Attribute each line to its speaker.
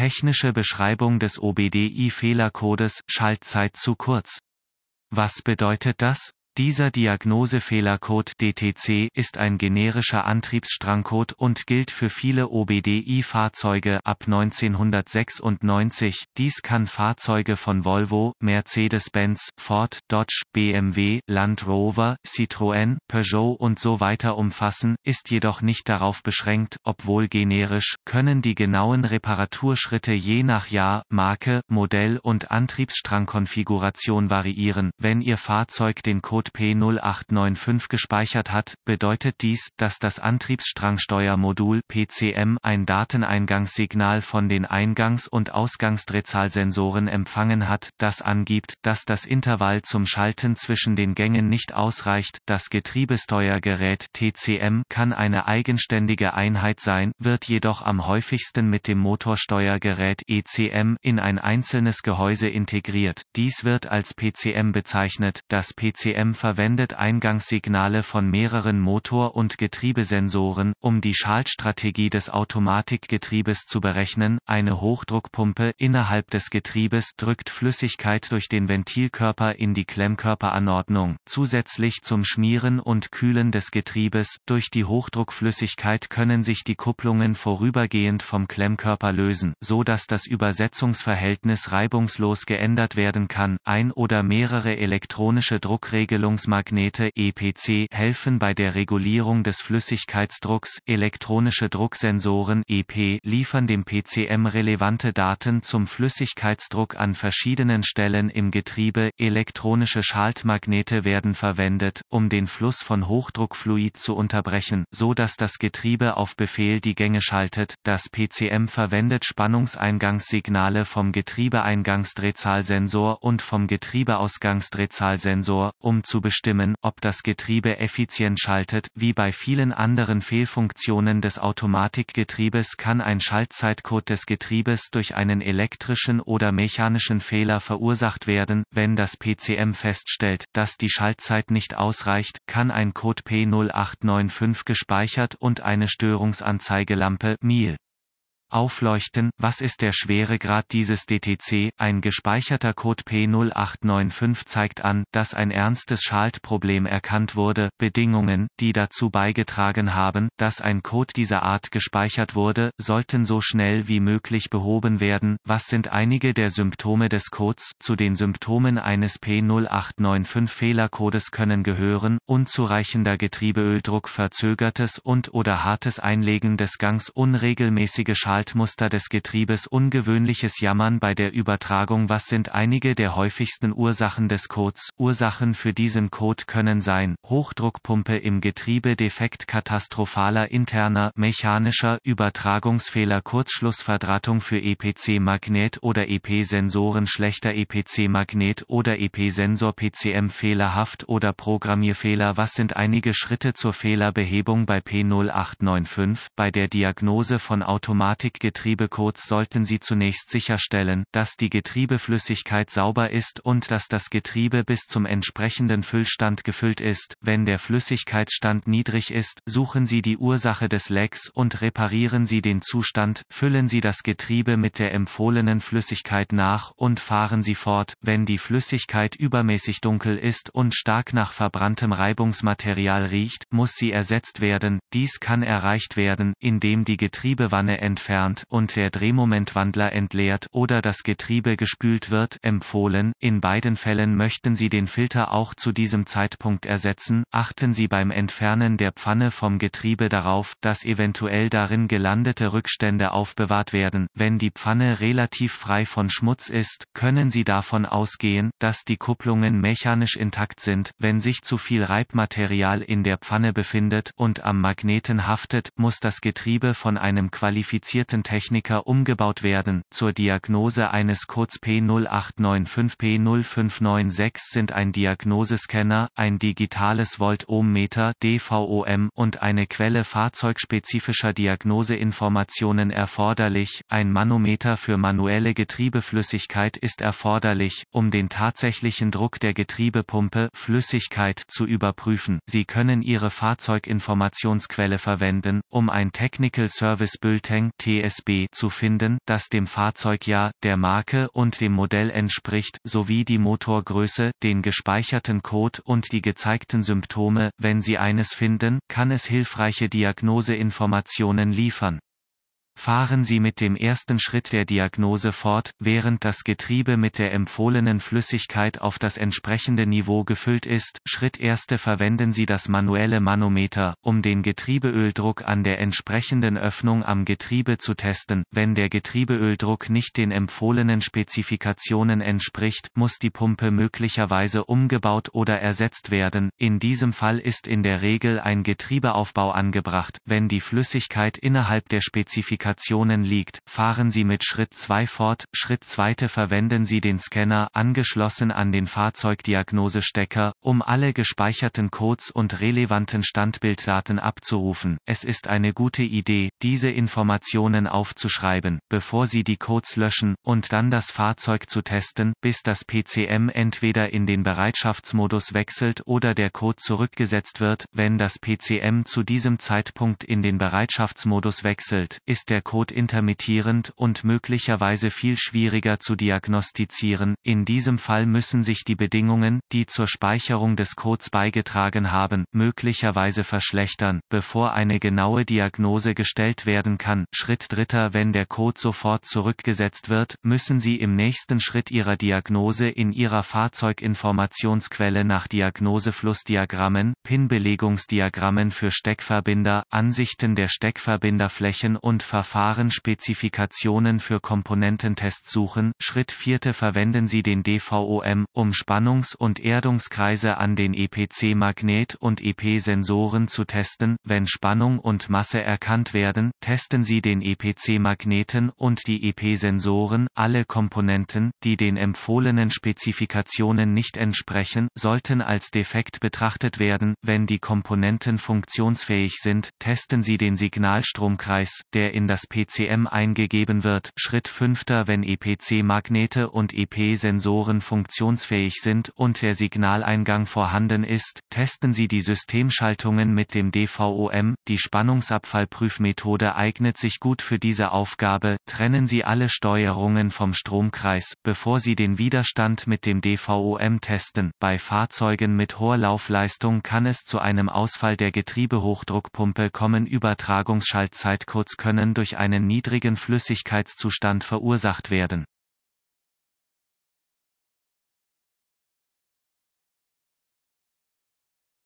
Speaker 1: Technische Beschreibung des OBDI-Fehlercodes, Schaltzeit zu kurz. Was bedeutet das? Dieser Diagnosefehlercode DTC ist ein generischer Antriebsstrangcode und gilt für viele OBDI-Fahrzeuge ab 1996. Dies kann Fahrzeuge von Volvo, Mercedes-Benz, Ford, Dodge, BMW, Land Rover, Citroën, Peugeot und so weiter umfassen, ist jedoch nicht darauf beschränkt, obwohl generisch, können die genauen Reparaturschritte je nach Jahr, Marke, Modell und Antriebsstrangkonfiguration variieren. Wenn Ihr Fahrzeug den Code P0895 gespeichert hat, bedeutet dies, dass das Antriebsstrangsteuermodul PCM ein Dateneingangssignal von den Eingangs- und Ausgangsdrehzahlsensoren empfangen hat, das angibt, dass das Intervall zum Schalten zwischen den Gängen nicht ausreicht. Das Getriebesteuergerät TCM kann eine eigenständige Einheit sein, wird jedoch am häufigsten mit dem Motorsteuergerät ECM in ein einzelnes Gehäuse integriert. Dies wird als PCM bezeichnet. Das PCM allem verwendet Eingangssignale von mehreren Motor- und Getriebesensoren, um die Schaltstrategie des Automatikgetriebes zu berechnen. Eine Hochdruckpumpe innerhalb des Getriebes drückt Flüssigkeit durch den Ventilkörper in die Klemmkörperanordnung. Zusätzlich zum Schmieren und Kühlen des Getriebes durch die Hochdruckflüssigkeit können sich die Kupplungen vorübergehend vom Klemmkörper lösen, so dass das Übersetzungsverhältnis reibungslos geändert werden kann. Ein oder mehrere elektronische Druckregelungen Einstellungsmagnete EPC helfen bei der Regulierung des Flüssigkeitsdrucks, elektronische Drucksensoren EP liefern dem PCM relevante Daten zum Flüssigkeitsdruck an verschiedenen Stellen im Getriebe, elektronische Schaltmagnete werden verwendet, um den Fluss von Hochdruckfluid zu unterbrechen, so dass das Getriebe auf Befehl die Gänge schaltet, das PCM verwendet Spannungseingangssignale vom Getriebeeingangsdrehzahlsensor und vom Getriebeausgangsdrehzahlsensor, um zu bestimmen, ob das Getriebe effizient schaltet. Wie bei vielen anderen Fehlfunktionen des Automatikgetriebes kann ein Schaltzeitcode des Getriebes durch einen elektrischen oder mechanischen Fehler verursacht werden. Wenn das PCM feststellt, dass die Schaltzeit nicht ausreicht, kann ein Code P0895 gespeichert und eine Störungsanzeigelampe MIL Aufleuchten, was ist der Schweregrad dieses DTC? Ein gespeicherter Code P0895 zeigt an, dass ein ernstes Schaltproblem erkannt wurde. Bedingungen, die dazu beigetragen haben, dass ein Code dieser Art gespeichert wurde, sollten so schnell wie möglich behoben werden. Was sind einige der Symptome des Codes? Zu den Symptomen eines P0895 Fehlercodes können gehören, unzureichender Getriebeöldruck, verzögertes und oder hartes Einlegen des Gangs, unregelmäßige Schalt Spaltmuster des Getriebes ungewöhnliches Jammern bei der Übertragung Was sind einige der häufigsten Ursachen des Codes? Ursachen für diesen Code können sein, Hochdruckpumpe im Getriebe defekt katastrophaler interner mechanischer Übertragungsfehler Kurzschlussverdrahtung für EPC-Magnet oder EP-Sensoren schlechter EPC-Magnet oder EP-Sensor PCM fehlerhaft oder Programmierfehler Was sind einige Schritte zur Fehlerbehebung bei P0895, bei der Diagnose von Automatik Automatikgetriebecodes sollten Sie zunächst sicherstellen, dass die Getriebeflüssigkeit sauber ist und dass das Getriebe bis zum entsprechenden Füllstand gefüllt ist. Wenn der Flüssigkeitsstand niedrig ist, suchen Sie die Ursache des Lecks und reparieren Sie den Zustand, füllen Sie das Getriebe mit der empfohlenen Flüssigkeit nach und fahren Sie fort. Wenn die Flüssigkeit übermäßig dunkel ist und stark nach verbranntem Reibungsmaterial riecht, muss sie ersetzt werden. Dies kann erreicht werden, indem die Getriebewanne entfernt entfernt und der Drehmomentwandler entleert oder das Getriebe gespült wird, empfohlen. In beiden Fällen möchten Sie den Filter auch zu diesem Zeitpunkt ersetzen. Achten Sie beim Entfernen der Pfanne vom Getriebe darauf, dass eventuell darin gelandete Rückstände aufbewahrt werden. Wenn die Pfanne relativ frei von Schmutz ist, können Sie davon ausgehen, dass die Kupplungen mechanisch intakt sind. Wenn sich zu viel Reibmaterial in der Pfanne befindet und am Magneten haftet, muss das Getriebe von einem qualifizierten Aortentechniker umgebaut werden. Zur Diagnose eines Codes P0895P0596 sind ein Diagnosescanner, ein digitales volt ohm (DVOM) und eine Quelle fahrzeugspezifischer Diagnoseinformationen erforderlich. Ein Manometer für manuelle Getriebeflüssigkeit ist erforderlich, um den tatsächlichen Druck der Getriebepumpe Flüssigkeit zu überprüfen. Sie können Ihre Fahrzeuginformationsquelle verwenden, um ein Technical Service Bulletin DSB zu finden, das dem Fahrzeugjahr, der Marke und dem Modell entspricht, sowie die Motorgröße, den gespeicherten Code und die gezeigten Symptome. Wenn Sie eines finden, kann es hilfreiche Diagnoseinformationen liefern. Fahren Sie mit dem ersten Schritt der Diagnose fort, während das Getriebe mit der empfohlenen Flüssigkeit auf das entsprechende Niveau gefüllt ist. Schritt erste verwenden Sie das manuelle Manometer, um den Getriebeöldruck an der entsprechenden Öffnung am Getriebe zu testen. Wenn der Getriebeöldruck nicht den empfohlenen Spezifikationen entspricht, muss die Pumpe möglicherweise umgebaut oder ersetzt werden. In diesem Fall ist in der Regel ein Getriebeaufbau angebracht, wenn die Flüssigkeit innerhalb der Spezifikation Kommunikationen liegt, fahren Sie mit Schritt 2 fort. Schritt 2 verwenden Sie den Scanner, angeschlossen an den Fahrzeugdiagnosestecker, um alle gespeicherten Codes und relevanten Standbilddaten abzurufen. Es ist eine gute Idee, diese Informationen aufzuschreiben, bevor Sie die Codes löschen, und dann das Fahrzeug zu testen, bis das PCM entweder in den Bereitschaftsmodus wechselt oder der Code zurückgesetzt wird. Wenn das PCM zu diesem Zeitpunkt in den Bereitschaftsmodus wechselt, ist der der Kot intermittierend und möglicherweise viel schwieriger zu diagnostizieren. In diesem Fall müssen sich die Bedingungen, die zur Speicherung des Codes beigetragen haben, möglicherweise verschlechtern, bevor eine genaue Diagnose gestellt werden kann. Schritt dritter, wenn der Code sofort zurückgesetzt wird, müssen Sie im nächsten Schritt Ihrer Diagnose in Ihrer Fahrzeuginformationsquelle nach Diagnoseflussdiagrammen, PIN-Belegungsdiagrammen für Steckverbinder, Ansichten der Steckverbinderflächen und Ver Verfahren Spezifikationen für Komponententests suchen. Schritt 4. Verwenden Sie den DVOM, um Spannungs- und Erdungskreise an den EPC-Magnet- und EP-Sensoren zu testen. Wenn Spannung und Masse erkannt werden, testen Sie den EPC-Magneten und die EP-Sensoren. Alle Komponenten, die den empfohlenen Spezifikationen nicht entsprechen, sollten als defekt betrachtet werden. Wenn die Komponenten funktionsfähig sind, testen Sie den Signalstromkreis, der in das PCM eingegeben wird, Schritt 5. Wenn EPC-Magnete und EP-Sensoren funktionsfähig sind und der Signaleingang vorhanden ist, testen Sie die Systemschaltungen mit dem DVOM, die Spannungsabfallprüfmethode eignet sich gut für diese Aufgabe, trennen Sie alle Steuerungen vom Stromkreis, bevor Sie den Widerstand mit dem DVOM testen. Bei Fahrzeugen mit hoher Laufleistung kann es zu einem Ausfall der Getriebehochdruckpumpe kommen Übertragungsschaltzeit kurz können durch durch einen niedrigen Flüssigkeitszustand verursacht werden